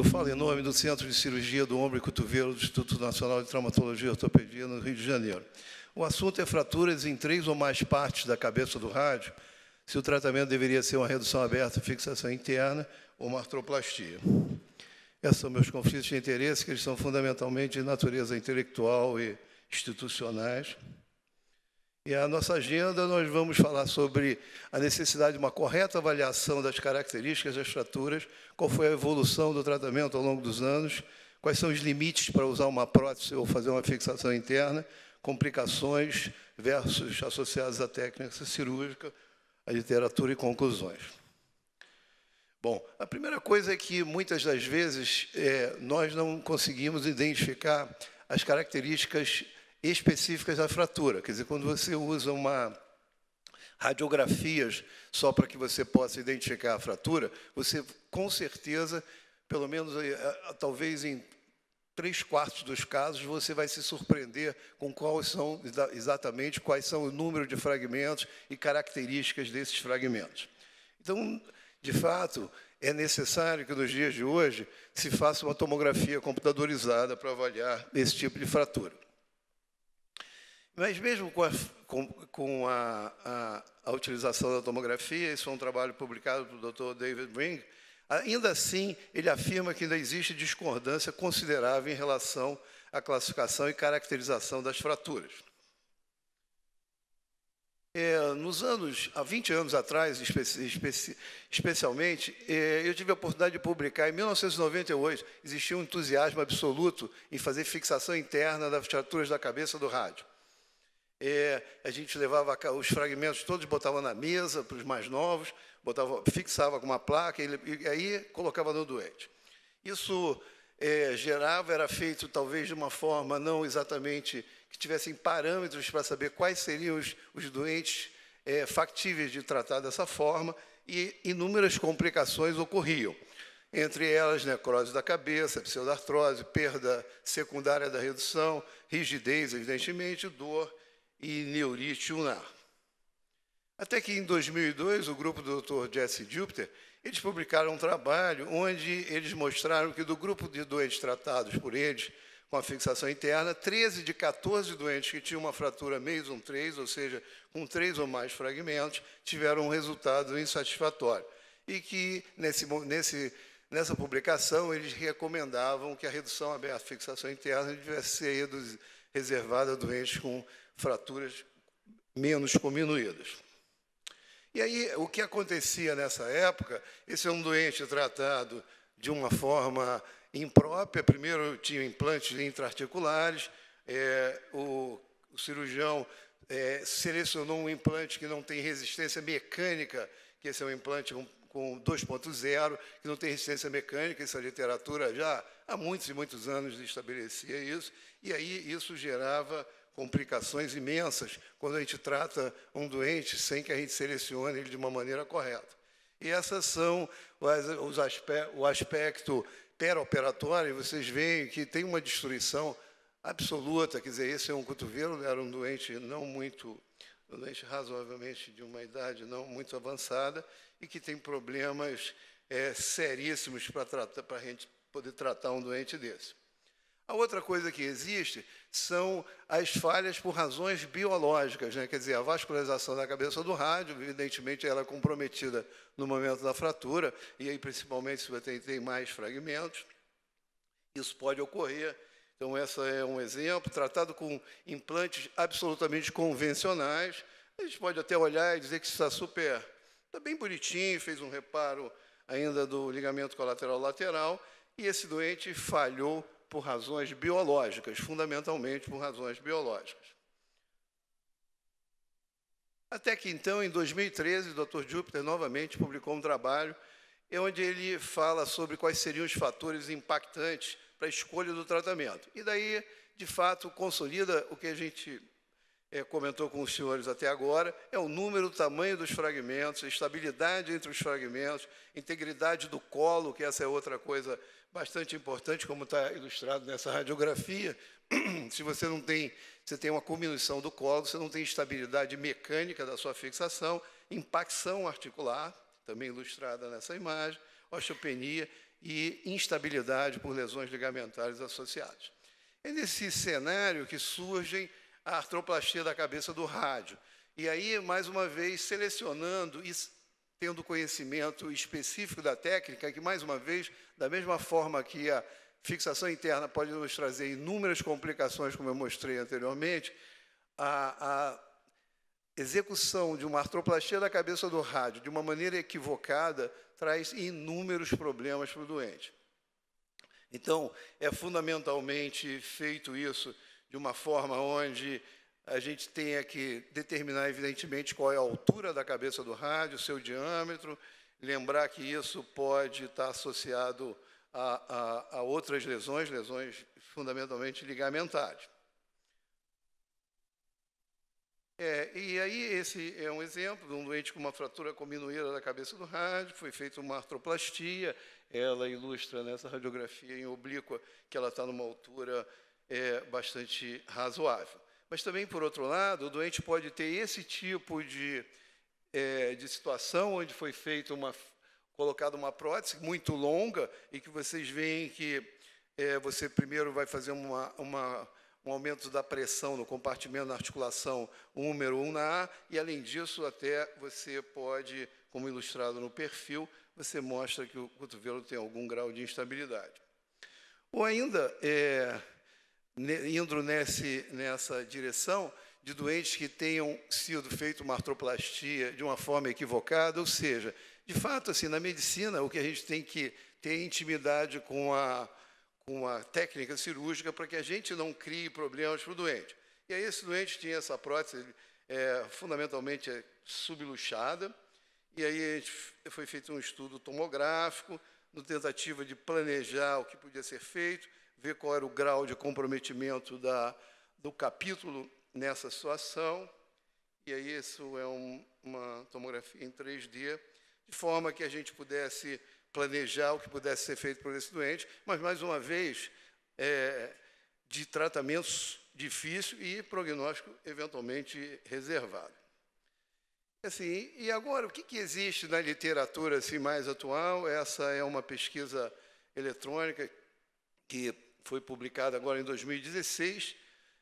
Eu falo em nome do Centro de Cirurgia do Ombro e Cotovelo do Instituto Nacional de Traumatologia e Ortopedia, no Rio de Janeiro. O assunto é fraturas em três ou mais partes da cabeça do rádio, se o tratamento deveria ser uma redução aberta, fixação interna ou uma artroplastia. Esses são meus conflitos de interesse, que eles são fundamentalmente de natureza intelectual e institucionais. E a nossa agenda, nós vamos falar sobre a necessidade de uma correta avaliação das características das fraturas, qual foi a evolução do tratamento ao longo dos anos, quais são os limites para usar uma prótese ou fazer uma fixação interna, complicações versus associadas à técnica cirúrgica, a literatura e conclusões. Bom, a primeira coisa é que muitas das vezes é, nós não conseguimos identificar as características específicas à fratura. Quer dizer, quando você usa uma radiografias só para que você possa identificar a fratura, você com certeza, pelo menos eh, eh, talvez em três quartos dos casos, você vai se surpreender com quais são exatamente quais são o número de fragmentos e características desses fragmentos. Então, de fato, é necessário que nos dias de hoje se faça uma tomografia computadorizada para avaliar esse tipo de fratura. Mas mesmo com a, com, com a, a, a, utilização da tomografia, isso é um trabalho publicado pelo Dr. David Bring, ainda assim ele afirma que ainda existe discordância considerável em relação à classificação e caracterização das fraturas. É, nos anos, há 20 anos atrás, especialmente, é, eu tive a oportunidade de publicar, em 1998, existia um entusiasmo absoluto em fazer fixação interna das fraturas da cabeça do rádio. É, a gente levava os fragmentos todos, botava na mesa para os mais novos, botava, fixava com uma placa e, e aí colocava no doente. Isso é, gerava, era feito talvez de uma forma não exatamente que tivessem parâmetros para saber quais seriam os, os doentes é, factíveis de tratar dessa forma, e inúmeras complicações ocorriam. Entre elas, necrose da cabeça, pseudartrose, perda secundária da redução, rigidez, evidentemente, dor e neurite ulnar. Até que em 2002, o grupo do Dr. Jesse Jupiter, eles publicaram um trabalho onde eles mostraram que do grupo de doentes tratados por eles com a fixação interna, 13 de 14 doentes que tinham uma fratura meio 3, ou seja, com três ou mais fragmentos, tiveram um resultado insatisfatório. E que nesse, nesse nessa publicação eles recomendavam que a redução à fixação interna devesse ser reduzida reservada a doentes com fraturas menos diminuídas. E aí, o que acontecia nessa época, esse é um doente tratado de uma forma imprópria, primeiro tinha implantes intraarticulares, é, o, o, cirurgião é, selecionou um implante que não tem resistência mecânica, que esse é um implante com com 2.0, que não tem resistência mecânica, essa é literatura já há muitos e muitos anos estabelecia isso, e aí isso gerava complicações imensas quando a gente trata um doente sem que a gente selecione ele de uma maneira correta. E essas são os aspe o aspecto pera-operatório, vocês veem que tem uma destruição absoluta, quer dizer, esse é um cotovelo, era um doente não muito doente razoavelmente de uma idade não muito avançada e que tem problemas é, seríssimos para a gente poder tratar um doente desse. A outra coisa que existe são as falhas por razões biológicas, né? quer dizer, a vascularização da cabeça do rádio, evidentemente ela é comprometida no momento da fratura, e aí principalmente se você tem mais fragmentos, isso pode ocorrer então, essa é um exemplo, tratado com implantes absolutamente convencionais. A gente pode até olhar e dizer que está super, está bem bonitinho, fez um reparo ainda do ligamento colateral lateral, e esse doente falhou por razões biológicas, fundamentalmente por razões biológicas. Até que então, em 2013, o Dr. Júpiter novamente publicou um trabalho é onde ele fala sobre quais seriam os fatores impactantes para a escolha do tratamento. E daí, de fato, consolida o que a gente é, comentou com os senhores até agora, é o número, o tamanho dos fragmentos, estabilidade entre os fragmentos, integridade do colo, que essa é outra coisa bastante importante, como está ilustrado nessa radiografia. Se você não tem, você tem uma diminuição do colo, você não tem estabilidade mecânica da sua fixação, impacção articular, também ilustrada nessa imagem, osteopenia e instabilidade por lesões ligamentares associadas. É nesse cenário que surge a artroplastia da cabeça do rádio. E aí, mais uma vez, selecionando e tendo conhecimento específico da técnica, que, mais uma vez, da mesma forma que a fixação interna pode nos trazer inúmeras complicações, como eu mostrei anteriormente, a, a execução de uma artroplastia da cabeça do rádio de uma maneira equivocada traz inúmeros problemas para o doente. Então, é fundamentalmente feito isso de uma forma onde a gente tenha é que determinar, evidentemente, qual é a altura da cabeça do rádio, seu diâmetro, lembrar que isso pode estar associado a, a, a outras lesões, lesões fundamentalmente ligamentares. É, e aí esse é um exemplo de um doente com uma fratura cominoeira da cabeça do rádio, foi feita uma artroplastia, ela ilustra nessa radiografia em oblíqua que ela está numa altura é, bastante razoável. Mas também, por outro lado, o doente pode ter esse tipo de, é, de situação onde foi feita uma colocada uma prótese muito longa e que vocês veem que é, você primeiro vai fazer uma, uma um aumento da pressão no compartimento da articulação húmero 1A, e além disso, até você pode, como ilustrado no perfil, você mostra que o cotovelo tem algum grau de instabilidade. Ou ainda, é, indo nesse, nessa direção, de doentes que tenham sido feito uma artroplastia de uma forma equivocada, ou seja, de fato, assim, na medicina, o que a gente tem que ter intimidade com a, com uma técnica cirúrgica para que a gente não crie problemas para o doente. E aí esse doente tinha essa prótese é, fundamentalmente é subluxada, e aí foi feito um estudo tomográfico, no tentativa de planejar o que podia ser feito, ver qual era o grau de comprometimento da, do capítulo nessa situação. E aí isso é um, uma tomografia em 3D, de forma que a gente pudesse planejar o que pudesse ser feito por esse doente, mas, mais uma vez, é, de tratamentos difícil e prognóstico eventualmente reservado. Assim, e agora, o que, que existe na literatura assim, mais atual? Essa é uma pesquisa eletrônica que foi publicada agora em 2016,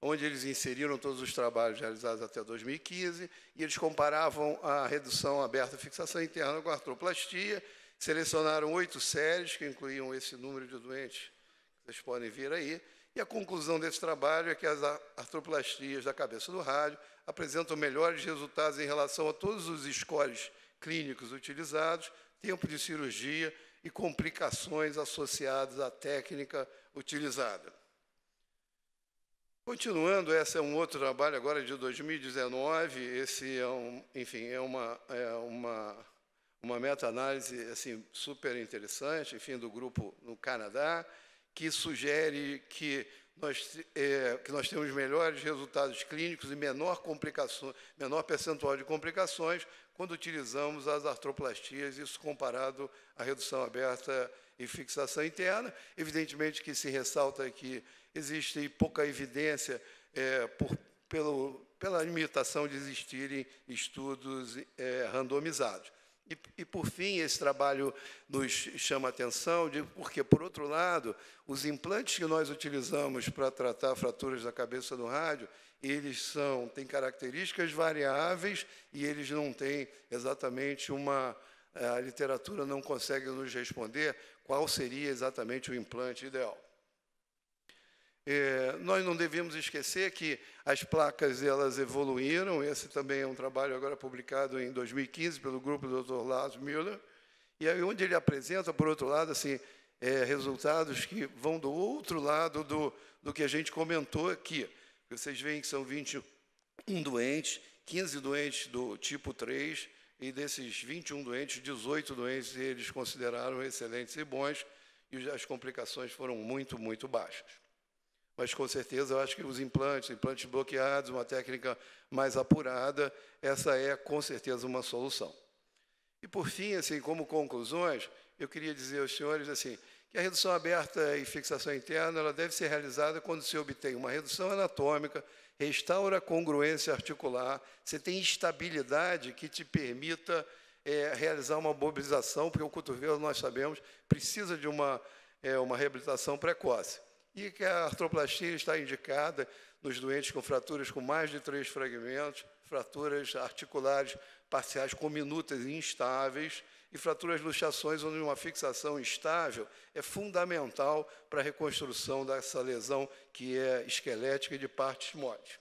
onde eles inseriram todos os trabalhos realizados até 2015, e eles comparavam a redução aberta à fixação interna com a artroplastia, Selecionaram oito séries que incluíam esse número de doentes, que vocês podem ver aí, e a conclusão desse trabalho é que as artroplastias da cabeça do rádio apresentam melhores resultados em relação a todos os scores clínicos utilizados, tempo de cirurgia e complicações associadas à técnica utilizada. Continuando, esse é um outro trabalho agora de 2019. Esse é um, enfim, é uma, é uma uma meta-análise assim, super interessante, enfim, do grupo no Canadá, que sugere que nós, é, que nós temos melhores resultados clínicos e menor, menor percentual de complicações quando utilizamos as artroplastias, isso comparado à redução aberta e fixação interna. Evidentemente que se ressalta que existe pouca evidência é, por, pelo, pela limitação de existirem estudos é, randomizados. E, e, por fim, esse trabalho nos chama a atenção, de, porque, por outro lado, os implantes que nós utilizamos para tratar fraturas da cabeça do rádio, eles são, têm características variáveis e eles não têm exatamente uma. Eh, a literatura não consegue nos responder qual seria exatamente o implante ideal. É, nós não devemos esquecer que as placas elas evoluíram. Esse também é um trabalho agora publicado em 2015 pelo grupo do Dr. Lars Müller. E aí onde ele apresenta, por outro lado, assim, é, resultados que vão do outro lado do, do que a gente comentou aqui. Vocês veem que são 21 doentes, 15 doentes do tipo 3, e desses 21 doentes, 18 doentes eles consideraram excelentes e bons, e as complicações foram muito, muito baixas. Mas, com certeza, eu acho que os implantes, implantes bloqueados, uma técnica mais apurada, essa é, com certeza, uma solução. E, por fim, assim, como conclusões, eu queria dizer aos senhores assim, que a redução aberta e fixação interna ela deve ser realizada quando se obtém uma redução anatômica, restaura a congruência articular, você tem estabilidade que te permita é, realizar uma mobilização, porque o cotovelo, nós sabemos, precisa de uma, é, uma reabilitação precoce e que a artroplastia está indicada nos doentes com fraturas com mais de três fragmentos, fraturas articulares parciais com minutas instáveis, e fraturas luxações onde uma fixação estável é fundamental para a reconstrução dessa lesão que é esquelética e de partes moles.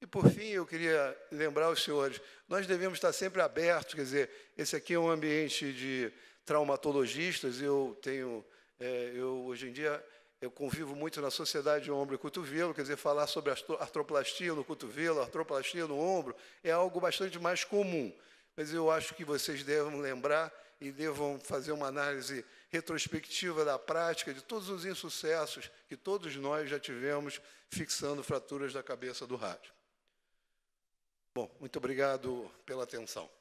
E por fim, eu queria lembrar os senhores, nós devemos estar sempre abertos, quer dizer, esse aqui é um ambiente de traumatologistas, eu tenho, é, eu hoje em dia eu convivo muito na sociedade de ombro e cotovelo, quer dizer, falar sobre artroplastia no cotovelo, artroplastia no ombro, é algo bastante mais comum. Mas eu acho que vocês devem lembrar e devam fazer uma análise retrospectiva da prática de todos os insucessos que todos nós já tivemos fixando fraturas da cabeça do rádio. Bom, muito obrigado pela atenção.